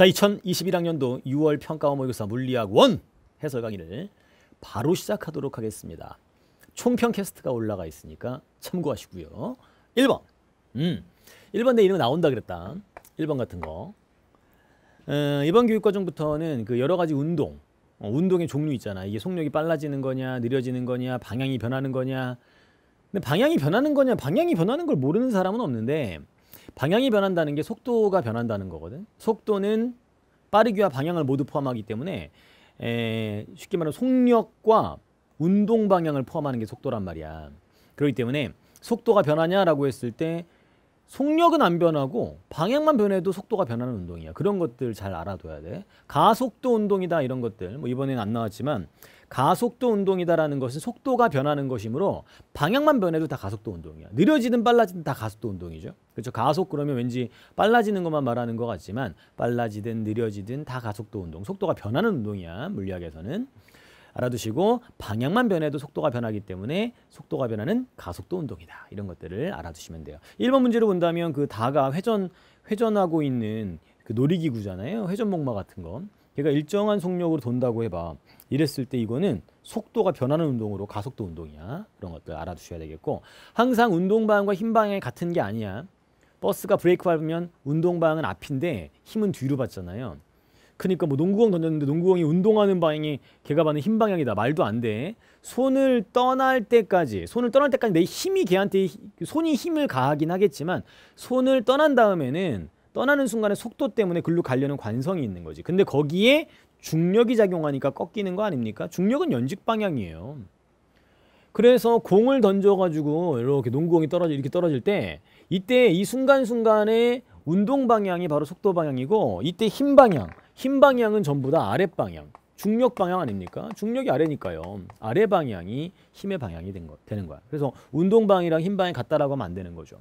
자, 2021학년도 6월 평가원 모의고사 물리학 1 해설 강의를 바로 시작하도록 하겠습니다. 총평 캐스트가 올라가 있으니까 참고하시고요. 1번. 음. 1번 내 이름 나온다 그랬다. 1번 같은 거. 어, 이번 교육과정부터는 그 여러 가지 운동, 어, 운동의 종류 있잖아. 이게 속력이 빨라지는 거냐, 느려지는 거냐, 방향이 변하는 거냐. 근데 방향이 변하는 거냐, 방향이 변하는 걸 모르는 사람은 없는데 방향이 변한다는 게 속도가 변한다는 거거든. 속도는 빠르기와 방향을 모두 포함하기 때문에 에, 쉽게 말하면 속력과 운동 방향을 포함하는 게 속도란 말이야. 그렇기 때문에 속도가 변하냐라고 했을 때 속력은 안 변하고 방향만 변해도 속도가 변하는 운동이야. 그런 것들 잘 알아둬야 돼. 가속도 운동이다 이런 것들 뭐 이번에는 안 나왔지만 가속도 운동이다라는 것은 속도가 변하는 것이므로 방향만 변해도 다 가속도 운동이야. 느려지든 빨라지든 다 가속도 운동이죠. 그렇죠. 가속 그러면 왠지 빨라지는 것만 말하는 것 같지만 빨라지든 느려지든 다 가속도 운동. 속도가 변하는 운동이야 물리학에서는. 알아두시고 방향만 변해도 속도가 변하기 때문에 속도가 변하는 가속도 운동이다. 이런 것들을 알아두시면 돼요. 1번 문제로 본다면 그 다가 회전 회전하고 있는 그 놀이기구잖아요. 회전목마 같은 거. 걔가 일정한 속력으로 돈다고 해봐. 이랬을 때 이거는 속도가 변하는 운동으로 가속도 운동이야. 그런 것들 알아두셔야 되겠고 항상 운동 방향과 힘 방향이 같은 게 아니야. 버스가 브레이크 밟으면 운동 방향은 앞인데 힘은 뒤로 받잖아요. 그러니까 뭐 농구공 던졌는데 농구공이 운동하는 방향이 걔가 받는 힘 방향이다. 말도 안 돼. 손을 떠날 때까지 손을 떠날 때까지 내 힘이 걔한테 손이 힘을 가하긴 하겠지만 손을 떠난 다음에는 떠나는 순간에 속도 때문에 글로 가려는 관성이 있는 거지. 근데 거기에 중력이 작용하니까 꺾이는 거 아닙니까? 중력은 연직 방향이에요. 그래서 공을 던져가지고 이렇게 농구공이 떨어져 이렇게 떨어질 때 이때 이 순간순간에 운동 방향이 바로 속도 방향이고 이때 힘 방향 힘 방향은 전부 다아랫 방향. 중력 방향 아닙니까? 중력이 아래니까요. 아래 방향이 힘의 방향이 된 거, 되는 거야. 그래서 운동 방향이랑 힘 방향이 같다라고 하면 안 되는 거죠.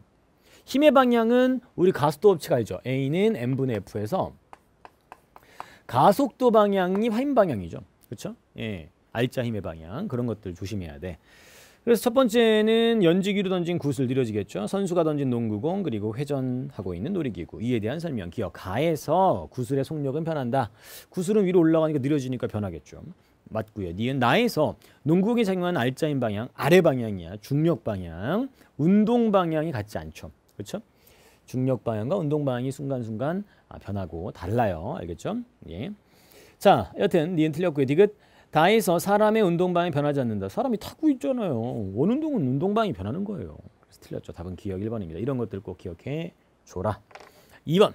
힘의 방향은 우리 가속도 업체가 알죠? A는 m분의 F에서 가속도 방향이 힘 방향이죠. 그렇죠? 예. 알자 힘의 방향 그런 것들 조심해야 돼. 그래서 첫 번째는 연지기로 던진 구슬 느려지겠죠. 선수가 던진 농구공 그리고 회전하고 있는 놀이기구 이에 대한 설명 기억 가에서 구슬의 속력은 변한다. 구슬은 위로 올라가니까 느려지니까 변하겠죠. 맞고요. 니은 나에서 농구공이 작용한 알짜인 방향, 아래 방향이야. 중력 방향, 운동 방향이 같지 않죠. 그렇죠? 중력 방향과 운동 방향이 순간순간 아, 변하고 달라요. 알겠죠? 예. 자, 여튼 니은 틀렸고요. 디귿 다에서 사람의 운동방이 변하지 않는다. 사람이 타고 있잖아요. 원 운동은 운동방이 변하는 거예요. 그래서 틀렸죠. 답은 기억 1번입니다. 이런 것들 꼭 기억해 줘라. 2번.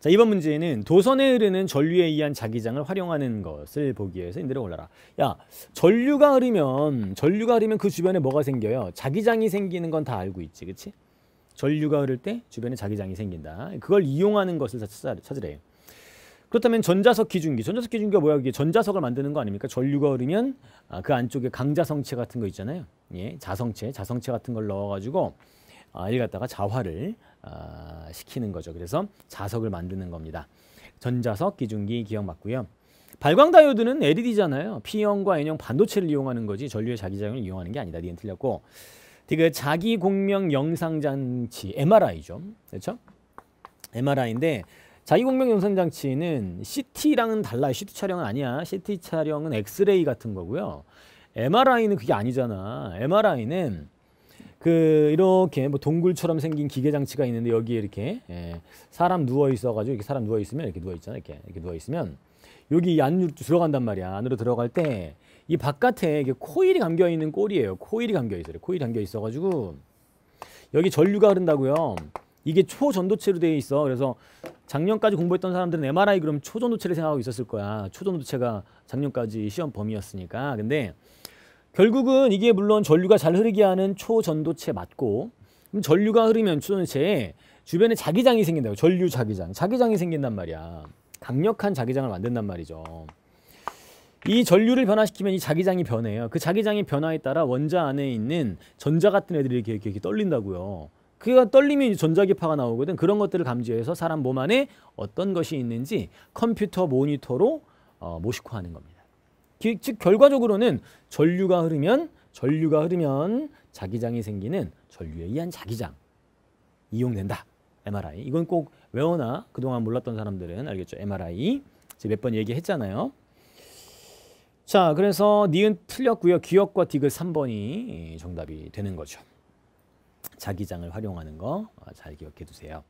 자, 이번 문제는 도선에 흐르는 전류에 의한 자기장을 활용하는 것을 보기 위해서 인들어 올라라. 야, 전류가 흐르면 전류가 흐르면 그 주변에 뭐가 생겨요? 자기장이 생기는 건 다 알고 있지, 그렇지? 전류가 흐를 때 주변에 자기장이 생긴다. 그걸 이용하는 것을 찾으래요. 그렇다면 전자석 기준기, 전자석 기준기가 뭐야? 이게 전자석을 만드는 거 아닙니까? 전류가 흐르면 아, 그 안쪽에 강자성체 같은 거 있잖아요. 예, 자성체, 자성체 같은 걸 넣어가지고 아, 일 갖다가 자화를 아, 시키는 거죠. 그래서 자석을 만드는 겁니다. 전자석 기준기 기억 맞고요. 발광 다이오드는 LED잖아요. P형과 N형 반도체를 이용하는 거지 전류의 자기작용을 이용하는 게 아니다. 니은 틀렸고 그 자기공명 영상장치 MRI죠. 그렇죠? MRI인데 자기공명 영상 장치는 CT랑은 달라요. CT 촬영은 아니야. CT 촬영은 엑스레이 같은 거고요. MRI는 그게 아니잖아. MRI는 그 이렇게 뭐 동굴처럼 생긴 기계 장치가 있는데 여기에 이렇게 예, 사람 누워 있어 가지고 이렇게 사람 누워 있으면 이렇게 누워 있잖아. 이렇게 이렇게 누워 있으면 여기 안으로 들어간단 말이야. 안으로 들어갈 때 이 바깥에 이게 코일이 감겨 있는 꼴이에요. 코일이 감겨 있어요. 코일이 감겨 있어 가지고 여기 전류가 흐른다고요. 이게 초전도체로 되어 있어. 그래서 작년까지 공부했던 사람들은 MRI 그럼 초전도체를 생각하고 있었을 거야. 초전도체가 작년까지 시험 범위였으니까. 근데 결국은 이게 물론 전류가 잘 흐르게 하는 초전도체 맞고 그럼 전류가 흐르면 초전도체에 주변에 자기장이 생긴다고. 전류 자기장. 자기장이 생긴단 말이야. 강력한 자기장을 만든단 말이죠. 이 전류를 변화시키면 이 자기장이 변해요. 그 자기장의 변화에 따라 원자 안에 있는 전자 같은 애들이 이렇게, 이렇게, 떨린다고요. 그가 떨림이 전자기파가 나오거든. 그런 것들을 감지해서 사람 몸 안에 어떤 것이 있는지 컴퓨터 모니터로 어, 모시고 하는 겁니다. 기, 즉 결과적으로는 전류가 흐르면 전류가 흐르면 자기장이 생기는 전류에 의한 자기장 이용된다. MRI. 이건 꼭 외워나 그동안 몰랐던 사람들은 알겠죠. MRI. 제가 몇번 얘기했잖아요. 자, 그래서 니은 틀렸고요. 기억과 디귿 3번이 정답이 되는 거죠. 자기장을 활용하는 거잘 어, 기억해 두세요.